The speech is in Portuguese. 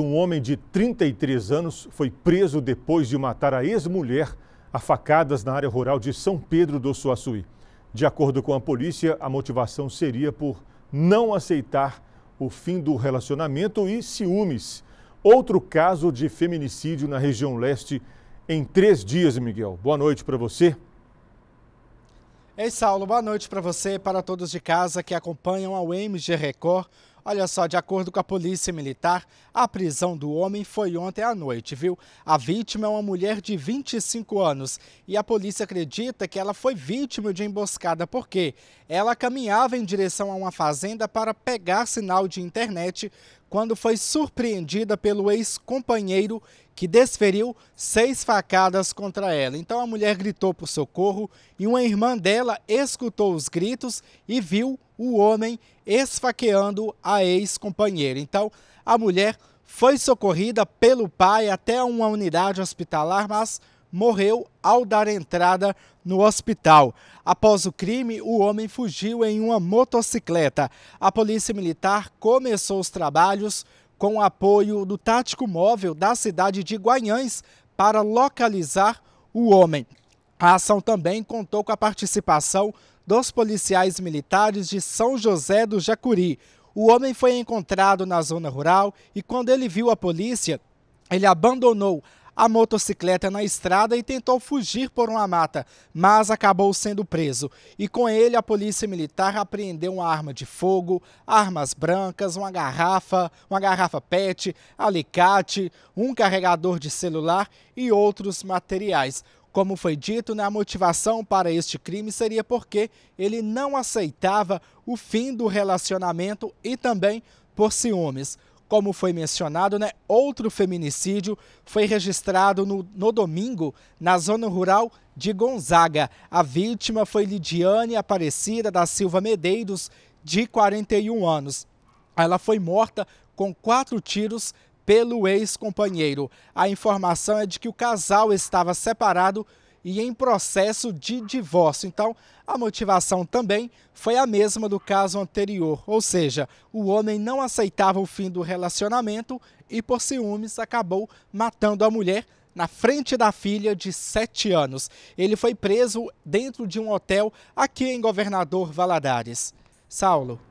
Um homem de 33 anos foi preso depois de matar a ex-mulher a facadas na área rural de São Pedro do Suaçuí. De acordo com a polícia, a motivação seria por não aceitar o fim do relacionamento e ciúmes. Outro caso de feminicídio na região leste em três dias, Miguel. Boa noite para você. Ei, Saulo, boa noite para você e para todos de casa que acompanham a UMG Record. Olha só, de acordo com a polícia militar, a prisão do homem foi ontem à noite, viu? A vítima é uma mulher de 25 anos e a polícia acredita que ela foi vítima de emboscada porque ela caminhava em direção a uma fazenda para pegar sinal de internet quando foi surpreendida pelo ex-companheiro que desferiu seis facadas contra ela. Então a mulher gritou por socorro e uma irmã dela escutou os gritos e viu o homem esfaqueando a ex-companheira. Então, a mulher foi socorrida pelo pai até uma unidade hospitalar, mas morreu ao dar entrada no hospital. Após o crime, o homem fugiu em uma motocicleta. A Polícia Militar começou os trabalhos com o apoio do tático móvel da cidade de Guanhães para localizar o homem. A ação também contou com a participação dos policiais militares de São José do Jacuri. O homem foi encontrado na zona rural e, quando ele viu a polícia, ele abandonou a motocicleta na estrada e tentou fugir por uma mata, mas acabou sendo preso. E com ele, a polícia militar apreendeu uma arma de fogo, armas brancas, uma garrafa, uma garrafa PET, alicate, um carregador de celular e outros materiais. Como foi dito, né, a motivação para este crime seria porque ele não aceitava o fim do relacionamento e também por ciúmes. Como foi mencionado, né, outro feminicídio foi registrado no, no domingo na zona rural de Gonzaga. A vítima foi Lidiane Aparecida da Silva Medeiros, de 41 anos. Ela foi morta com quatro tiros pelo ex-companheiro. A informação é de que o casal estava separado e em processo de divórcio. Então, a motivação também foi a mesma do caso anterior, ou seja, o homem não aceitava o fim do relacionamento e, por ciúmes, acabou matando a mulher na frente da filha de 7 anos. Ele foi preso dentro de um hotel aqui em Governador Valadares. Saulo.